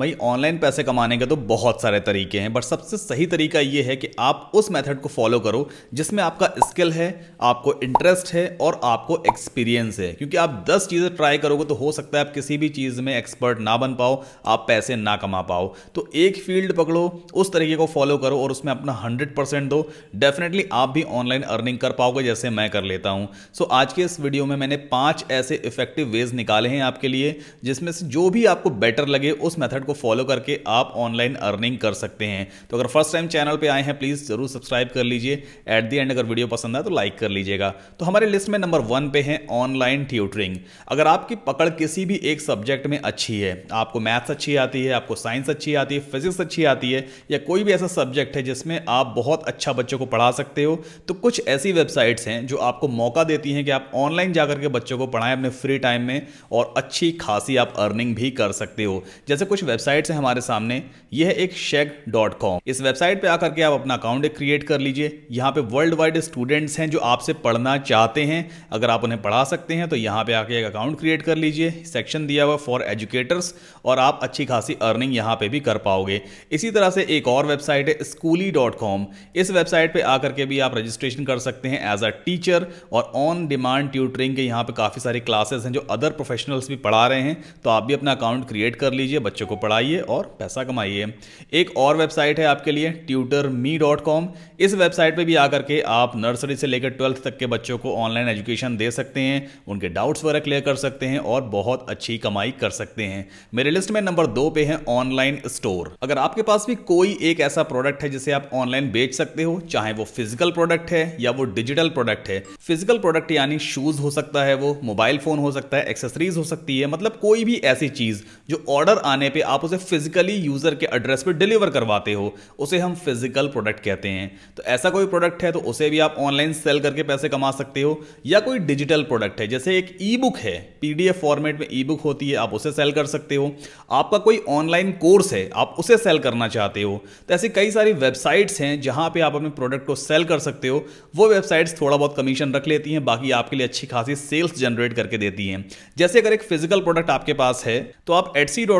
भाई ऑनलाइन पैसे कमाने के तो बहुत सारे तरीके हैं बट सबसे सही तरीका ये है कि आप उस मेथड को फॉलो करो जिसमें आपका स्किल है आपको इंटरेस्ट है और आपको एक्सपीरियंस है क्योंकि आप दस चीज़ें ट्राई करोगे तो हो सकता है आप किसी भी चीज़ में एक्सपर्ट ना बन पाओ आप पैसे ना कमा पाओ तो एक फील्ड पकड़ो उस तरीके को फॉलो करो और उसमें अपना हंड्रेड परसेंट दो डेफिनेटली आप भी ऑनलाइन अर्निंग कर पाओगे जैसे मैं कर लेता हूँ सो so, आज के इस वीडियो में मैंने पाँच ऐसे इफेक्टिव वेज निकाले हैं आपके लिए जिसमें से जो भी आपको बेटर लगे उस मेथड को फॉलो करके आप ऑनलाइन अर्निंग कर सकते हैं तो अगर फर्स्ट टाइम चैनल पे आए हैं प्लीज़ ज़रूर सब्सक्राइब कर लीजिए एट दी एंड अगर वीडियो पसंद आए तो लाइक कर लीजिएगा तो हमारे लिस्ट में नंबर वन पे है ऑनलाइन ट्यूटरिंग अगर आपकी पकड़ किसी भी एक सब्जेक्ट में अच्छी है आपको मैथ्स अच्छी आती है आपको साइंस अच्छी आती है फिजिक्स अच्छी आती है या कोई भी ऐसा सब्जेक्ट है जिसमें आप बहुत अच्छा बच्चों को पढ़ा सकते हो तो कुछ ऐसी वेबसाइट्स हैं जो आपको मौका देती हैं कि आप ऑनलाइन जाकर के बच्चों को पढ़ाएं अपने फ्री टाइम में और अच्छी खासी आप अर्निंग भी कर सकते हो जैसे कुछ वेब वेबसाइट से हमारे सामने यह है एक शेग डॉट कॉम इस वेबसाइट पे आकर के आप अपना अकाउंट क्रिएट कर लीजिए यहाँ पे वर्ल्ड वाइड स्टूडेंट्स हैं जो आपसे पढ़ना चाहते हैं अगर आप उन्हें पढ़ा सकते हैं तो यहाँ पे आके एक अकाउंट क्रिएट कर लीजिए सेक्शन दिया हुआ फॉर एजुकेटर्स और आप अच्छी खासी अर्निंग यहाँ पे भी कर पाओगे इसी तरह से एक और वेबसाइट है स्कूली डॉट कॉम इस वेबसाइट पर आकर के भी आप रजिस्ट्रेशन कर सकते हैं एज अ टीचर और ऑन डिमांड ट्यूटरिंग के यहाँ पे काफ़ी सारी क्लासेस हैं जो अदर प्रोफेशनल्स भी पढ़ा रहे हैं तो आप भी अपना अकाउंट क्रिएट कर लीजिए बच्चों को पढ़ाइए और पैसा कमाइए एक और वेबसाइट है आपके लिए ट्यूटर मी डॉट कॉम इस वेबसाइट पर भी आकर के आप नर्सरी से लेकर ट्वेल्थ तक के बच्चों को ऑनलाइन एजुकेशन दे सकते हैं उनके डाउट्स वगैरह क्लियर कर सकते हैं और बहुत अच्छी कमाई कर सकते हैं मेरे लिस्ट में नंबर दो पे है ऑनलाइन स्टोर अगर आपके पास भी कोई एक ऐसा प्रोडक्ट है जिसे आप ऑनलाइन बेच सकते हो चाहे वो फिजिकल प्रोडक्ट है या वो डिजिटल प्रोडक्ट है फिजिकल प्रोडक्ट यानी शूज हो सकता है वो मोबाइल फोन हो सकता है एक्सेसरीज हो सकती है मतलब कोई भी ऐसी चीज जो ऑर्डर आने पे आप उसे फिजिकली यूजर के एड्रेस पर डिलीवर करवाते हो उसे हम फिजिकल प्रोडक्ट कहते हैं तो ऐसा कोई प्रोडक्ट है तो उसे भी आप ऑनलाइन सेल करके पैसे कमा सकते हो या कोई डिजिटल प्रोडक्ट है जैसे एक ई बुक है पीडीएफ फॉर्मेट में ई बुक होती है आप उसे सेल कर सकते हो आपका कोई ऑनलाइन कोर्स है आप उसे सेल करना चाहते हो तो ऐसी कई सारी वेबसाइट्स हैं जहां पर आप अपने प्रोडक्ट को सेल कर सकते हो वो वेबसाइट्स थोड़ा बहुत कमीशन रख लेती हैं बाकी आपके लिए अच्छी खासी सेल्स जनरेट करके देती हैं जैसे अगर एक फिजिकल प्रोडक्ट आपके पास है तो आप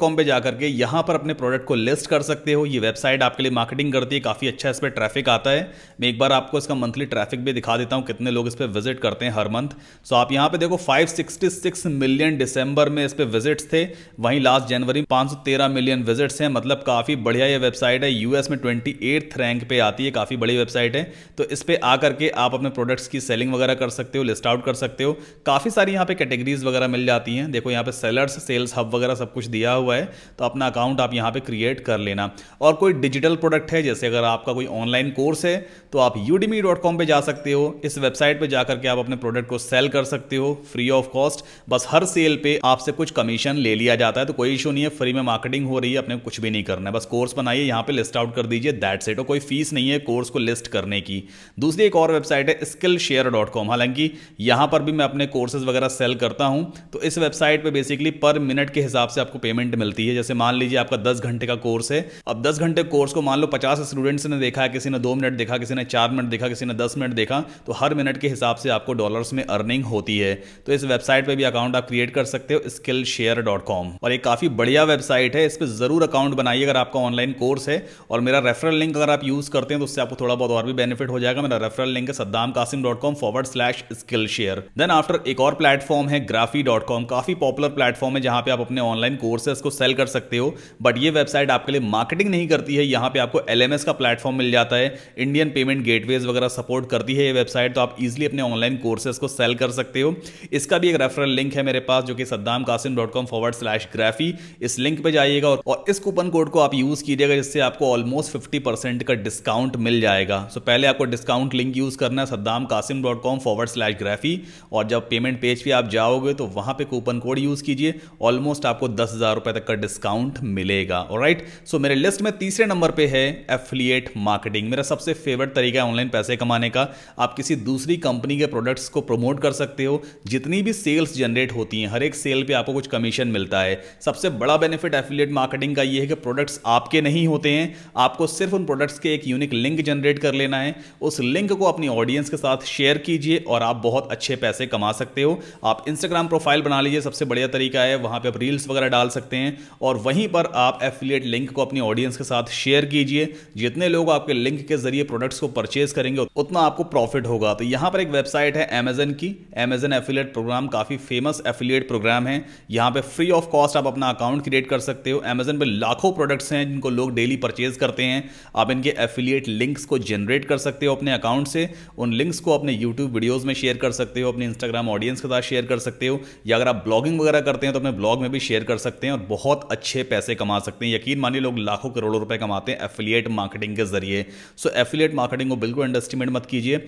कॉम पर जाकर करके यहाँ पर अपने प्रोडक्ट को लिस्ट कर सकते हो ये वेबसाइट आपके लिए मार्केटिंग करती है काफ़ी अच्छा इस पर ट्रैफिक आता है मैं एक बार आपको इसका मंथली ट्रैफिक भी दिखा देता हूँ कितने लोग इस पर विजिट करते हैं हर मंथ सो आप यहाँ पे देखो 566 मिलियन दिसंबर में इस पर विजिट्स थे वहीं लास्ट जनवरी पाँच मिलियन विजिट्स हैं मतलब काफ़ी बढ़िया ये वेबसाइट है यूएस में ट्वेंटी रैंक पर आती है काफ़ी बड़ी वेबसाइट है तो इस पर आ करके आप अपने प्रोडक्ट्स की सेलिंग वगैरह कर सकते हो लिस्ट आउट कर सकते हो काफ़ी सारी यहाँ पर कैटेगरीज वगैरह मिल जाती हैं देखो यहाँ पर सेलर्स सेल्स हब वगैरह सब कुछ दिया हुआ है तो तो अपना अकाउंट आप यहाँ पे क्रिएट कर लेना और कोई डिजिटल प्रोडक्ट है जैसे अगर आपका कोई ऑनलाइन कोर्स है तो आप यूडीमी डॉट कॉम पर जा सकते हो इस वेबसाइट पर जाकर के आप अपने प्रोडक्ट को सेल कर सकते हो फ्री ऑफ कॉस्ट बस हर सेल पर आपसे कुछ कमीशन ले लिया जाता है तो कोई इशू नहीं है फ्री में मार्केटिंग हो रही है अपने कुछ भी नहीं करना है बस कोर्स बनाइए यहाँ पर लिस्ट आउट कर दीजिए दैट सेट और कोई फीस नहीं है कोर्स को लिस्ट करने की दूसरी एक और वेबसाइट है स्किल शेयर डॉट कॉम हालांकि यहाँ पर भी मैं अपने कोर्सेज वगैरह सेल करता हूँ तो इस वेबसाइट पर बेसिकली पर मिनट के हिसाब से आपको पेमेंट मिलती है जैसे जैसे मान लीजिए आपका दस घंटे का कोर्स है अब दस घंटे कोर्स को मान लो पचास स्टूडेंट्स ने देखा किसी ने दो मिनट देखा किसी ने चार मिनट देखा किसी ने दस मिनट देखा तो हर मिनट के हिसाब से आपको डॉलर्स में अर्निंग होती है तो इस वेबसाइट पर भी अकाउंट आप क्रिएट कर सकते हो स्किल और एक काफ़ी बढ़िया वेबसाइट है इस पर ज़रूर अकाउंट बनाइए अगर आपका ऑनलाइन कोर्स है और मेरा रेफरल लिंक अगर आप यूज़ करते हैं तो उससे आपको थोड़ा बहुत और भी बेनिफिट हो जाएगा मेरा रेफरल लिंक है Saddam Qasim dot com forward slash Skillshare then after एक और प्लेटफॉर्म है ग्राफी डॉट कॉम काफ़ी पॉपुलर प्लेटफॉर्म है जहां पे आप अपने ऑनलाइन कोर्सेस को सेल कर सकते सकते हो बट ये वेबसाइट आपके लिए मार्केटिंग नहीं करती है यहाँ पे आपको एल का प्लेटफॉर्म मिल जाता है इंडियन पेमेंट गेटवेज वगैरह सपोर्ट करती है ये वेबसाइट तो आप इजिली अपने ऑनलाइन कोर्सेज को सेल कर सकते हो इसका भी एक रेफरल लिंक है मेरे पास जो कि Saddam Qasim dot com forward slash Graphy इस लिंक पर जाइएगा और इस कूपन कोड को आप यूज़ कीजिएगा जिससे आपको ऑलमोस्ट फिफ्टी परसेंट का डिस्काउंट मिल जाएगा सो so, पहले आपको डिस्काउंट लिंक यूज़ करना है Saddam Qasim dot com forward slash Graphy और जब पेमेंट पेज पे आप जाओगे तो वहाँ पर कूपन कोड यूज़ कीजिए ऑलमोस्ट आपको दस हज़ार रुपये तक का डिस्काउंट डिस्काउंट मिलेगा और राइट सो मेरे लिस्ट में तीसरे नंबर पे है एफिलिएट मार्केटिंग मेरा सबसे फेवरेट तरीका है ऑनलाइन पैसे कमाने का आप किसी दूसरी कंपनी के प्रोडक्ट्स को प्रमोट कर सकते हो जितनी भी सेल्स जनरेट होती हैं हर एक सेल पे आपको कुछ कमीशन मिलता है सबसे बड़ा बेनिफिट एफिलिएट मार्केटिंग का ये है कि प्रोडक्ट्स आपके नहीं होते हैं आपको सिर्फ उन प्रोडक्ट्स के एक यूनिक लिंक जनरेट कर लेना है उस लिंक को अपनी ऑडियंस के साथ शेयर कीजिए और आप बहुत अच्छे पैसे कमा सकते हो आप इंस्टाग्राम प्रोफाइल बना लीजिए सबसे बढ़िया तरीका है वहां पे आप रील्स वगैरह डाल सकते हैं और वहीं पर आप एफिलिएट लिंक को अपनी ऑडियंस के साथ शेयर कीजिए जितने लोग आपके लिंक के जरिए प्रोडक्ट्स को परचेज करेंगे उतना आपको प्रॉफिट होगा तो यहाँ पर एक वेबसाइट है अमेजन की अमेजन एफिलिएट प्रोग्राम काफ़ी फेमस एफिलिएट प्रोग्राम है यहाँ पर फ्री ऑफ कॉस्ट आप अपना अकाउंट क्रिएट कर सकते हो अमेजन पर लाखों प्रोडक्ट्स हैं जिनको लोग डेली परचेज करते हैं आप इनके एफिलियट लिंक्स को जनरेट कर सकते हो अपने अकाउंट से उन लिंक्स को अपने यूट्यूब वीडियोज़ में शेयर कर सकते हो अपने इंस्टाग्राम ऑडियंस के साथ शेयर कर सकते हो या अगर आप ब्लॉगिंग वगैरह करते हैं तो अपने ब्लॉग में भी शेयर कर सकते हैं और बहुत अच्छे पैसे कमा सकते हैं यकीन मानिए लोग लाखों करोड़ों रुपए कमाते हैं एफिलिएट मार्केटिंग के जरिए सो एफिलिएट मार्केटिंग को बिल्कुल अंडरस्टिमेट मत कीजिए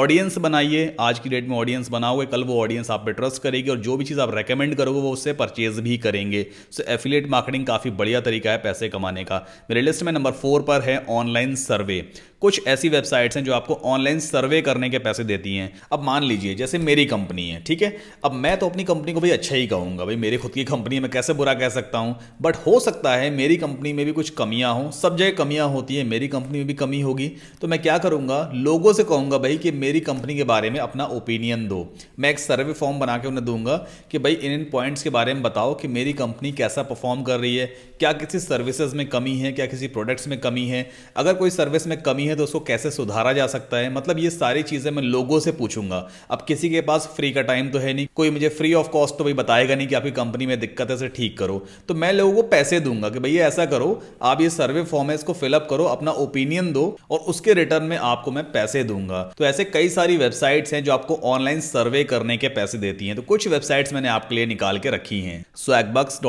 ऑडियंस बनाइए आज की डेट में ऑडियंस बनाओगे कल वो ऑडियंस आप पे ट्रस्ट करेगी और जो भी चीज़ आप रेकमेंड करोगे वो उससे परचेज भी करेंगे सो एफिलिएट मार्केटिंग काफ़ी बढ़िया तरीका है पैसे कमाने का मेरे लिस्ट में नंबर फोर पर है ऑनलाइन सर्वे कुछ ऐसी वेबसाइट्स हैं जो आपको ऑनलाइन सर्वे करने के पैसे देती हैं अब मान लीजिए जैसे मेरी कंपनी है ठीक है अब मैं तो अपनी कंपनी को भाई अच्छा ही कहूंगा भाई मेरी खुद की कंपनी है मैं कैसे बुरा कह सकता हूं बट हो सकता है मेरी कंपनी में भी कुछ कमियां हों सब जगह कमियां होती हैं मेरी कंपनी में भी कमी होगी तो मैं क्या करूंगा लोगों से कहूंगा भाई कि मेरी कंपनी के बारे में अपना ओपिनियन दो मैं एक सर्वे फॉर्म बना के उन्हें दूंगा कि भाई इन इन पॉइंट्स के बारे में बताओ कि मेरी कंपनी कैसा परफॉर्म कर रही है क्या किसी सर्विसेज में कमी है क्या किसी प्रोडक्ट्स में कमी है अगर कोई सर्विस में कमी है तो उसको कैसे सुधारा जा सकता है मतलब ये सारी चीज़ें मैं लोगों से पूछूंगा अब किसी के पास फ्री का टाइम तो है नहीं कोई मुझे फ्री ऑफ कॉस्ट तो भाई बताएगा नहीं कि आपकी कंपनी में दिक्कत है से ठीक करो तो मैं लोगों लोगों को पैसे दूंगा कि भैया ऐसा करो आप ये सर्वे फॉर्म है इसको फिलअप करो अपना ओपिनियन दो और उसके रिटर्न में आपको मैं पैसे दूंगा तो ऐसे कई सारी वेबसाइट्स हैं जो आपको ऑनलाइन सर्वे करने के पैसे देती हैं तो कुछ वेबसाइट्स मैंने आपके लिए निकाल के रखी हैं स्वैगबक्स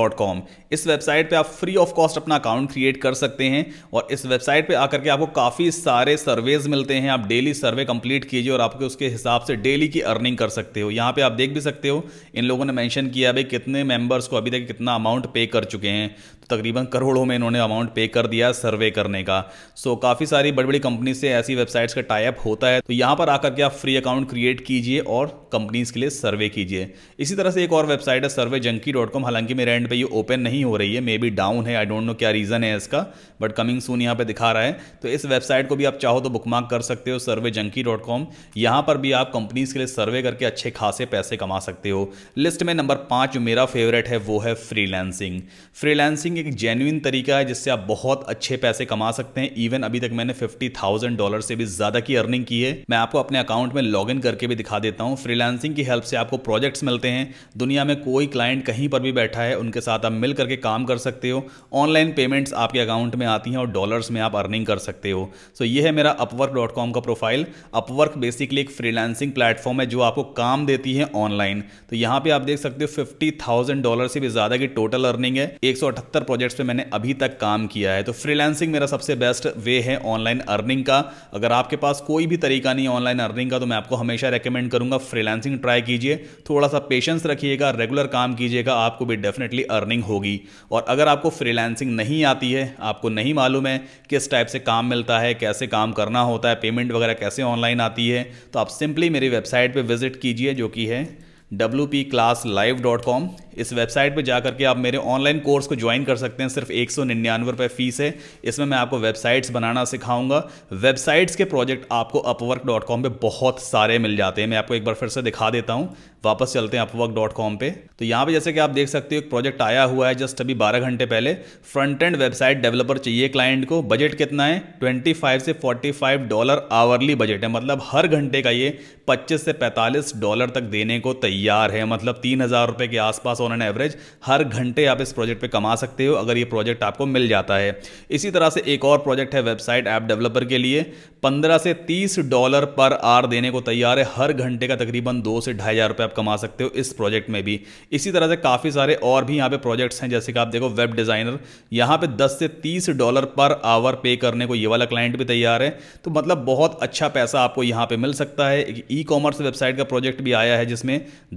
इस वेबसाइट पर आप फ्री ऑफ कॉस्ट अपना अकाउंट क्रिएट कर सकते हैं और इस वेबसाइट पर आकर के आपको काफ़ी सारे सर्वेज मिलते हैं आप डेली सर्वे कंप्लीट कीजिए और आपके उसके हिसाब से डेली की अर्निंग कर सकते हो यहाँ पर आप देख भी सकते हो इन लोगों ने मैंशन किया भाई कितने मेंबर्स को अभी तक कितना अमाउंट पे कर चुके हैं हैं तो तकरीबन करोड़ों में इन्होंने अमाउंट पे कर दिया सर्वे करने का सो so, काफ़ी सारी बड़ी बड़ी कंपनी से ऐसी वेबसाइट्स का टाइप होता है तो यहाँ पर आकर के आप फ्री अकाउंट क्रिएट कीजिए और कंपनीज के लिए सर्वे कीजिए इसी तरह से एक और वेबसाइट है सर्वे जंकी डॉट कॉम हालांकि मेरे एंड पे ये ओपन नहीं हो रही है मे बी डाउन है आई डोंट नो क्या रीज़न है इसका बट कमिंग सून यहाँ पर दिखा रहा है तो इस वेबसाइट को भी आप चाहो तो बुकमार्क कर सकते हो सर्वे जंकी डॉट कॉम यहाँ पर भी आप कंपनीज के लिए सर्वे करके अच्छे खासे पैसे कमा सकते हो लिस्ट में नंबर पाँच जो मेरा फेवरेट है वो है फ्रीलैंसिंग फ्रीलांसिंग एक जेन्यून तरीका है जिससे आप बहुत अच्छे पैसे कमा सकते हैं इवन अभी तक मैंने फिफ्टी थाउजेंड डॉलर से भी ज्यादा की अर्निंग की है मैं आपको अपने अकाउंट में लॉग इन करके भी दिखा देता हूँ फ्रीलांसिंग की हेल्प से आपको प्रोजेक्ट्स मिलते हैं दुनिया में कोई क्लाइंट कहीं पर भी बैठा है उनके साथ आप मिल करके काम कर सकते हो ऑनलाइन पेमेंट्स आपके अकाउंट में आती हैं और डॉलर्स में आप अर्निंग कर सकते हो सो so, ये है मेरा अपवर्क डॉट कॉम का प्रोफाइल अपवर्क बेसिकली एक फ्रीलांसिंग प्लेटफॉर्म है जो आपको काम देती है ऑनलाइन तो यहाँ पे आप देख सकते हो फिफ्टी थाउजेंड डॉलर से भी ज्यादा की टोटल अर्निंग है 178 प्रोजेक्ट्स पे मैंने अभी तक काम किया है तो फ्रीलांसिंग मेरा सबसे बेस्ट वे है ऑनलाइन अर्निंग का अगर आपके पास कोई भी तरीका नहीं ऑनलाइन अर्निंग का तो मैं आपको हमेशा रेकमेंड करूंगा फ्रीलांसिंग ट्राई कीजिए थोड़ा सा पेशेंस रखिएगा रेगुलर काम कीजिएगा आपको भी डेफिनेटली अर्निंग होगी और अगर आपको फ्रीलांसिंग नहीं आती है आपको नहीं मालूम है किस टाइप से काम मिलता है कैसे काम करना होता है पेमेंट वगैरह कैसे ऑनलाइन आती है तो आप सिंपली मेरी वेबसाइट पर विजिट कीजिए जो कि है W P class live dot com इस वेबसाइट पे जाकर के आप मेरे ऑनलाइन कोर्स को ज्वाइन कर सकते हैं सिर्फ एक सौ निन्यानवे रुपये फ़ीस है इसमें मैं आपको वेबसाइट्स बनाना सिखाऊंगा वेबसाइट्स के प्रोजेक्ट आपको अपवर्क डॉट कॉम पर बहुत सारे मिल जाते हैं मैं आपको एक बार फिर से दिखा देता हूँ वापस चलते हैं अपवर्क डॉट कॉम पे तो यहाँ पे जैसे कि आप देख सकते हो एक प्रोजेक्ट आया हुआ है जस्ट अभी बारह घंटे पहले फ्रंट एंड वेबसाइट डेवलपर चाहिए क्लाइंट को बजट कितना है ट्वेंटी फाइव से forty five dollar hourly budget है मतलब हर घंटे का ये पच्चीस से पैंतालीस डॉलर तक देने को तैयार है मतलब तीन हज़ार रुपये के आसपास ऑन एन एवरेज हर घंटे आप इस प्रोजेक्ट पर कमा सकते हो अगर ये प्रोजेक्ट आपको मिल जाता है इसी तरह से एक और प्रोजेक्ट है वेबसाइट ऐप डेवलपर के लिए पंद्रह से तीस डॉलर पर आर देने को तैयार है हर घंटे का तकरीबन दो से ढाई हज़ार रुपये कमा सकते हो इस प्रोजेक्ट में भी इसी तरह से काफ़ी सारे और भी यहाँ पे प्रोजेक्ट्स हैं जैसे कि आप देखो वेब डिज़ाइनर यहाँ पे 10 से 30 डॉलर पर आवर पे करने को ये वाला क्लाइंट भी तैयार है तो मतलब बहुत अच्छा पैसा आपको यहाँ पर मिल सकता है एक ई कॉमर्स वेबसाइट का प्रोजेक्ट भी आया है जिसमें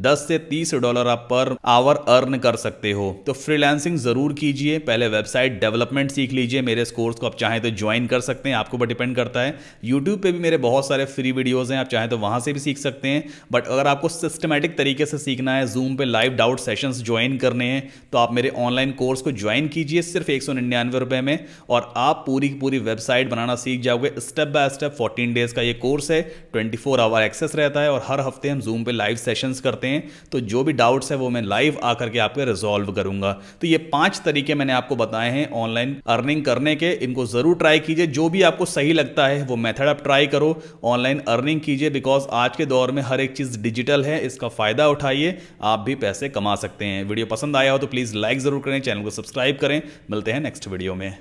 दस से तीस डॉलर आप पर आवर अर्न कर सकते हो तो फ्रीलांसिंग ज़रूर कीजिए पहले वेबसाइट डेवलपमेंट सीख लीजिए मेरे इस कोर्स को आप चाहें तो ज्वाइन कर सकते हैं आपको पर डिपेंड करता है यूट्यूब पर भी मेरे बहुत सारे फ्री वीडियोज़ हैं आप चाहें तो वहां से भी सीख सकते हैं बट अगर आपको सिस्टमेटिक सिस्टमेटिक तरीके से सीखना है जूम पे लाइव डाउट सेशंस ज्वाइन करने हैं तो आप मेरे ऑनलाइन कोर्स को ज्वाइन कीजिए सिर्फ एक सौ में और आप पूरी की पूरी वेबसाइट बनाना सीख जाओगे स्टेप बाय स्टेप 14 डेज का ये कोर्स है 24 फोर आवर एक्सेस रहता है और हर हफ्ते हम जूम पे लाइव सेशंस करते हैं तो जो भी डाउट्स है वो मैं लाइव आकर के आपके रिजोल्व करूंगा तो ये पांच तरीके मैंने आपको बताए हैं ऑनलाइन अर्निंग करने के इनको जरूर ट्राई कीजिए जो भी आपको सही लगता है वो मेथड आप ट्राई करो ऑनलाइन अर्निंग कीजिए बिकॉज आज के दौर में हर एक चीज डिजिटल है इसका इसका फ़ायदा उठाइए आप भी पैसे कमा सकते हैं वीडियो पसंद आया हो तो प्लीज़ लाइक ज़रूर करें चैनल को सब्सक्राइब करें मिलते हैं नेक्स्ट वीडियो में